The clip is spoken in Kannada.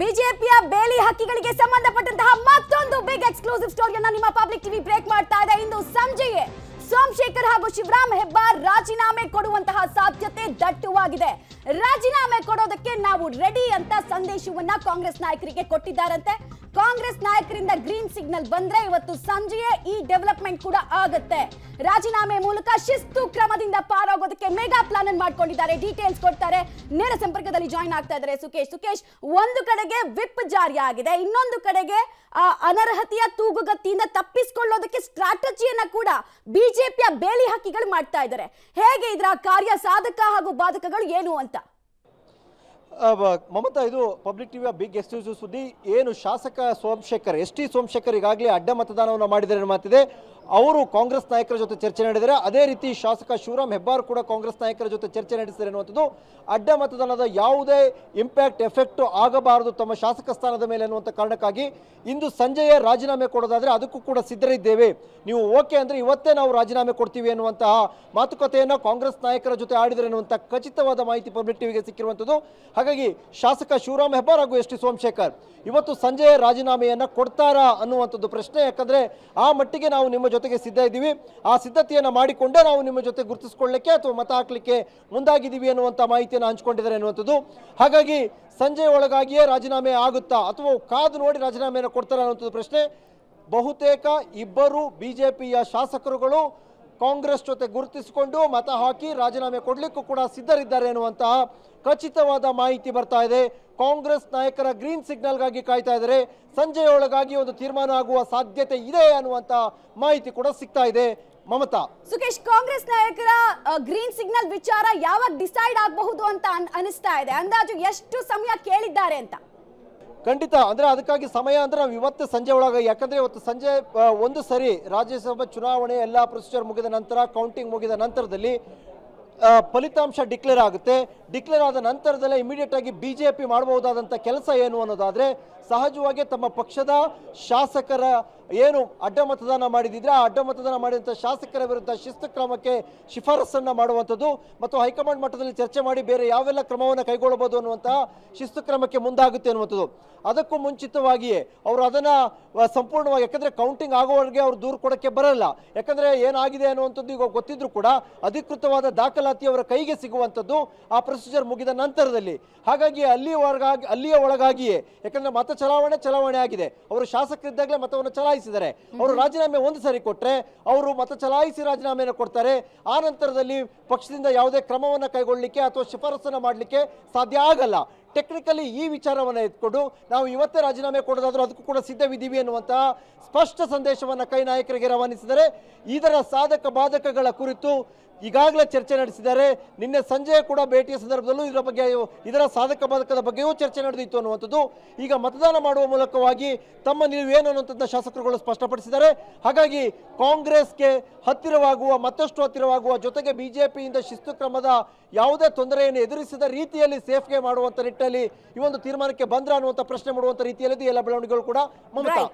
ಬಿಜೆಪಿಯ ಬೇಲಿ ಹಕ್ಕಿಗಳಿಗೆ ಸಂಬಂಧಪಟ್ಟಂತಹ ಮತ್ತೊಂದು ಬಿಗ್ ಎಕ್ಸ್ಕ್ಲೂಸಿವ್ ಸ್ಟೋರಿಯನ್ನ ನಿಮ್ಮ ಪಬ್ಲಿಕ್ ಟಿವಿ ಬ್ರೇಕ್ ಮಾಡ್ತಾ ಇದೆ ಇಂದು ಸಂಜೆಯೇ ಸೋಮಶೇಖರ್ ಹಾಗೂ ಶಿವರಾಮ್ ಹೆಬ್ಬಾರ್ ರಾಜೀನಾಮೆ ಕೊಡುವಂತಹ ಸಾಧ್ಯತೆ ದಟ್ಟುವಾಗಿದೆ ರಾಜೀನಾಮೆ ಕೊಡೋದಕ್ಕೆ ನಾವು ರೆಡಿ ಅಂತ ಸಂದೇಶವನ್ನ ಕಾಂಗ್ರೆಸ್ ನಾಯಕರಿಗೆ ಕೊಟ್ಟಿದ್ದಾರಂತೆ ಕಾಂಗ್ರೆಸ್ ನಾಯಕರಿಂದ ಗ್ರೀನ್ ಸಿಗ್ನಲ್ ಬಂದ್ರೆ ಇವತ್ತು ಸಂಜೆಯೇ ಈ ಡೆವಲಪ್ಮೆಂಟ್ ಕೂಡ ಆಗುತ್ತೆ ರಾಜೀನಾಮೆ ಮೂಲಕ ಶಿಸ್ತು ಕ್ರಮದಿಂದ ಪಾರಾಗೋದಕ್ಕೆ ಮೆಗಾ ಪ್ಲಾನ್ ಮಾಡ್ಕೊಂಡಿದ್ದಾರೆ ಡೀಟೇಲ್ಸ್ ಕೊಡ್ತಾರೆ ನೇರ ಸಂಪರ್ಕದಲ್ಲಿ ಜಾಯಿನ್ ಆಗ್ತಾ ಇದ್ದಾರೆ ಸುಕೇಶ್ ಸುಕೇಶ್ ಒಂದು ಕಡೆಗೆ ವಿಪ್ ಜಾರಿ ಆಗಿದೆ ಇನ್ನೊಂದು ಕಡೆಗೆ ಆ ಅನರ್ಹತೆಯ ತೂಗುಗತ್ತಿಯಿಂದ ತಪ್ಪಿಸಿಕೊಳ್ಳೋದಕ್ಕೆ ಸ್ಟ್ರಾಟಜಿಯನ್ನ ಕೂಡ ಬಿಜೆಪಿಯ ಬೇಲಿ ಹಕ್ಕಿಗಳು ಮಾಡ್ತಾ ಇದ್ದಾರೆ ಹೇಗೆ ಇದರ ಕಾರ್ಯ ಸಾಧಕ ಹಾಗೂ ಬಾಧಕಗಳು ಏನು ಅಂತ ಮಮತಾ ಇದು ಪಬ್ಲಿಕ್ ಟಿವಿಯ ಬಿಗ್ ಎಕ್ಸ್ಕ್ಲೂಸಿವ್ ಸುದ್ದಿ ಏನು ಶಾಸಕ ಸೋಮಶೇಖರ್ ಎಸ್ ಟಿ ಸೋಮಶೇಖರ್ ಈಗಾಗಲೇ ಅಡ್ಡ ಮತದಾನವನ್ನು ಮಾಡಿದರೆ ಮಾತಿದೆ ಅವರು ಕಾಂಗ್ರೆಸ್ ನಾಯಕರ ಜೊತೆ ಚರ್ಚೆ ನಡೆದರೆ ಅದೇ ರೀತಿ ಶಾಸಕ ಶಿವರಾಮ್ ಹೆಬ್ಬಾರ್ ಕೂಡ ಕಾಂಗ್ರೆಸ್ ನಾಯಕರ ಜೊತೆ ಚರ್ಚೆ ನಡೆಸಿದರೆ ಅನ್ನುವಂಥದ್ದು ಅಡ್ಡ ಮತದಾನದ ಯಾವುದೇ ಇಂಪ್ಯಾಕ್ಟ್ ಎಫೆಕ್ಟ್ ಆಗಬಾರದು ತಮ್ಮ ಶಾಸಕ ಸ್ಥಾನದ ಮೇಲೆ ಅನ್ನುವಂಥ ಕಾರಣಕ್ಕಾಗಿ ಇಂದು ಸಂಜೆಯೇ ರಾಜೀನಾಮೆ ಕೊಡೋದಾದರೆ ಅದಕ್ಕೂ ಕೂಡ ಸಿದ್ಧರಿದ್ದೇವೆ ನೀವು ಓಕೆ ಅಂದರೆ ಇವತ್ತೇ ನಾವು ರಾಜೀನಾಮೆ ಕೊಡ್ತೀವಿ ಎನ್ನುವಂತಹ ಮಾತುಕತೆಯನ್ನು ಕಾಂಗ್ರೆಸ್ ನಾಯಕರ ಜೊತೆ ಆಡಿದರೆ ಅನ್ನುವಂಥ ಖಚಿತವಾದ ಮಾಹಿತಿ ಪಬ್ಲಿಕ್ ಟಿವಿಗೆ ಸಿಕ್ಕಿರುವಂಥದ್ದು ಹಾಗಾಗಿ ಶಾಸಕ ಶಿವರಾಮ್ ಹೆಬ್ಬಾರ್ ಹಾಗೂ ಎಸ್ ಟಿ ಸೋಮಶೇಖರ್ ಇವತ್ತು ಸಂಜೆ ರಾಜೀನಾಮೆಯನ್ನು ಕೊಡ್ತಾರಾ ಅನ್ನುವಂಥದ್ದು ಪ್ರಶ್ನೆ ಯಾಕಂದರೆ ಆ ಮಟ್ಟಿಗೆ ನಾವು ನಿಮ್ಮ ಜೊತೆಗೆ ಸಿದ್ಧ ಇದ್ದೀವಿ ಆ ಸಿದ್ಧತೆಯನ್ನು ಮಾಡಿಕೊಂಡೇ ನಾವು ನಿಮ್ಮ ಜೊತೆ ಗುರುತಿಸ್ಕೊಳ್ಳಿಕ್ಕೆ ಅಥವಾ ಮತ ಹಾಕಲಿಕ್ಕೆ ಮುಂದಾಗಿದ್ದೀವಿ ಅನ್ನುವಂಥ ಮಾಹಿತಿಯನ್ನು ಹಂಚಿಕೊಂಡಿದ್ದಾರೆ ಅನ್ನುವಂಥದ್ದು ಹಾಗಾಗಿ ಸಂಜೆ ಒಳಗಾಗಿಯೇ ರಾಜೀನಾಮೆ ಆಗುತ್ತಾ ಅಥವಾ ಕಾದು ನೋಡಿ ರಾಜೀನಾಮೆಯನ್ನು ಕೊಡ್ತಾರ ಅನ್ನುವಂಥದ್ದು ಪ್ರಶ್ನೆ ಬಹುತೇಕ ಇಬ್ಬರು ಬಿ ಜೆ ಪಿಯ ಶಾಸಕರುಗಳು ಕಾಂಗ್ರೆಸ್ ಜೊತೆ ಗುರುತಿಸಿಕೊಂಡು ಮತ ಹಾಕಿ ರಾಜೀನಾಮೆ ಕೊಡಲಿಕ್ಕೂ ಕೂಡ ಸಿದ್ಧರಿದ್ದಾರೆ ಎನ್ನುವಂತಹ ಖಚಿತವಾದ ಮಾಹಿತಿ ಬರ್ತಾ ಇದೆ ಕಾಂಗ್ರೆಸ್ ನಾಯಕರ ಗ್ರೀನ್ ಸಿಗ್ನಲ್ಗಾಗಿ ಕಾಯ್ತಾ ಇದ್ದಾರೆ ಸಂಜೆಯೊಳಗಾಗಿ ಒಂದು ತೀರ್ಮಾನ ಆಗುವ ಸಾಧ್ಯತೆ ಇದೆ ಅನ್ನುವಂತಹ ಮಾಹಿತಿ ಕೂಡ ಸಿಗ್ತಾ ಇದೆ ಮಮತಾ ಸುಖೇಶ್ ಕಾಂಗ್ರೆಸ್ ನಾಯಕರ ಗ್ರೀನ್ ಸಿಗ್ನಲ್ ವಿಚಾರ ಯಾವಾಗ ಡಿಸೈಡ್ ಆಗಬಹುದು ಅಂತ ಅನಿಸ್ತಾ ಇದೆ ಅಂದಾಜು ಎಷ್ಟು ಸಮಯ ಕೇಳಿದ್ದಾರೆ ಅಂತ ಖಂಡಿತ ಅಂದರೆ ಅದಕ್ಕಾಗಿ ಸಮಯ ಅಂದ್ರೆ ನಾವು ಇವತ್ತು ಸಂಜೆ ಒಳಗ ಯಾಕಂದರೆ ಇವತ್ತು ಸಂಜೆ ಒಂದು ಸರಿ ರಾಜ್ಯಸಭಾ ಚುನಾವಣೆ ಎಲ್ಲ ಪ್ರೊಸೀಜರ್ ಮುಗಿದ ನಂತರ ಕೌಂಟಿಂಗ್ ಮುಗಿದ ನಂತರದಲ್ಲಿ ಫಲಿತಾಂಶ ಡಿಕ್ಲೇರ್ ಆಗುತ್ತೆ ಡಿಕ್ಲೇರ್ ಆದ ನಂತರದಲ್ಲೇ ಇಮಿಡಿಯೇಟ್ ಆಗಿ ಬಿ ಜೆ ಪಿ ಮಾಡಬಹುದಾದಂಥ ಕೆಲಸ ಏನು ಅನ್ನೋದಾದರೆ ಸಹಜವಾಗಿ ತಮ್ಮ ಪಕ್ಷದ ಶಾಸಕರ ಏನು ಅಡ್ಡ ಮತದಾನ ಮಾಡಿದಿದ್ರೆ ಆ ಅಡ್ಡ ಮತದಾನ ಮಾಡಿದಂಥ ಶಾಸಕರ ವಿರುದ್ಧ ಶಿಸ್ತು ಕ್ರಮಕ್ಕೆ ಶಿಫಾರಸನ್ನು ಮಾಡುವಂಥದ್ದು ಮತ್ತು ಹೈಕಮಾಂಡ್ ಮಟ್ಟದಲ್ಲಿ ಚರ್ಚೆ ಮಾಡಿ ಬೇರೆ ಯಾವೆಲ್ಲ ಕ್ರಮವನ್ನು ಕೈಗೊಳ್ಳಬಹುದು ಅನ್ನುವಂತಹ ಶಿಸ್ತು ಕ್ರಮಕ್ಕೆ ಮುಂದಾಗುತ್ತೆ ಅನ್ನುವಂಥದ್ದು ಅದಕ್ಕೂ ಮುಂಚಿತವಾಗಿಯೇ ಅವರು ಅದನ್ನು ಸಂಪೂರ್ಣವಾಗಿ ಯಾಕಂದರೆ ಕೌಂಟಿಂಗ್ ಆಗುವವರೆಗೆ ಅವರು ದೂರು ಕೊಡೋಕ್ಕೆ ಬರಲ್ಲ ಯಾಕಂದರೆ ಏನಾಗಿದೆ ಅನ್ನುವಂಥದ್ದು ಈಗ ಗೊತ್ತಿದ್ರು ಕೂಡ ಅಧಿಕೃತವಾದ ದಾಖಲಾತಿ ಅವರ ಕೈಗೆ ಸಿಗುವಂಥದ್ದು ಆ ಪ್ರೊಸೀಜರ್ ಮುಗಿದ ನಂತರದಲ್ಲಿ ಹಾಗಾಗಿ ಅಲ್ಲಿಯ ಒಳಗಾಗಿ ಅಲ್ಲಿಯ ಒಳಗಾಗಿಯೇ ಯಾಕಂದರೆ ಮತ ಚಲಾವಣೆ ಚಲಾವಣೆ ಆಗಿದೆ ಅವರು ಶಾಸಕರಿದ್ದಾಗಲೇ ಮತವನ್ನು ಚಲಾಯಿಸಿ ಚಲಾಯಿಸಿದ್ದಾರೆ ಅವರು ರಾಜೀನಾಮೆ ಒಂದು ಸಾರಿ ಕೊಟ್ಟರೆ ಅವರು ಮತ ಚಲಾಯಿಸಿ ರಾಜೀನಾಮೆಯನ್ನು ಕೊಡ್ತಾರೆ ಆ ನಂತರದಲ್ಲಿ ಪಕ್ಷದಿಂದ ಯಾವುದೇ ಕ್ರಮವನ್ನು ಕೈಗೊಳ್ಳಲಿಕ್ಕೆ ಅಥವಾ ಶಿಫಾರಸನ್ನು ಮಾಡಲಿಕ್ಕೆ ಸಾಧ್ಯ ಆಗಲ್ಲ ಟೆಕ್ನಿಕಲಿ ಈ ವಿಚಾರವನ್ನು ಎತ್ಕೊಂಡು ನಾವು ಇವತ್ತೇ ರಾಜೀನಾಮೆ ಕೊಡೋದಾದರೂ ಅದಕ್ಕೂ ಕೂಡ ಸಿದ್ಧವಿದ್ದೀವಿ ಅನ್ನುವಂತಹ ಸ್ಪಷ್ಟ ಸಂದೇಶವನ್ನು ಕೈ ನಾಯಕರಿಗೆ ರವಾನಿಸಿದರೆ ಇದರ ಸಾಧಕ ಬಾಧಕಗಳ ಕುರಿತು ಈಗಾಗಲೇ ಚರ್ಚೆ ನಡೆಸಿದ್ದಾರೆ ನಿನ್ನೆ ಸಂಜೆ ಕೂಡ ಭೇಟಿಯ ಸಂದರ್ಭದಲ್ಲೂ ಇದರ ಬಗ್ಗೆ ಇದರ ಸಾಧಕ ಬಾಧಕದ ಬಗ್ಗೆಯೂ ಚರ್ಚೆ ನಡೆದಿತ್ತು ಅನ್ನುವಂಥದ್ದು ಈಗ ಮತದಾನ ಮಾಡುವ ಮೂಲಕವಾಗಿ ತಮ್ಮ ಏನು ಅನ್ನುವಂಥದ್ದು ಶಾಸಕರುಗಳು ಸ್ಪಷ್ಟಪಡಿಸಿದ್ದಾರೆ ಹಾಗಾಗಿ ಕಾಂಗ್ರೆಸ್ಗೆ ಹತ್ತಿರವಾಗುವ ಮತ್ತಷ್ಟು ಹತ್ತಿರವಾಗುವ ಜೊತೆಗೆ ಬಿಜೆಪಿಯಿಂದ ಶಿಸ್ತು ಕ್ರಮದ ಯಾವುದೇ ತೊಂದರೆಯನ್ನು ಎದುರಿಸಿದ ರೀತಿಯಲ್ಲಿ ಸೇಫ್ಗೆ ಮಾಡುವಂಥ ನಿಟ್ಟಿನಲ್ಲಿ ಈ ಒಂದು ತೀರ್ಮಾನಕ್ಕೆ ಬಂದ್ರ ಅನ್ನುವಂಥ ಪ್ರಶ್ನೆ ಮಾಡುವಂಥ ರೀತಿಯಲ್ಲಿ ಎಲ್ಲ ಬೆಳವಣಿಗೆಗಳು ಕೂಡ ಮಮತಾ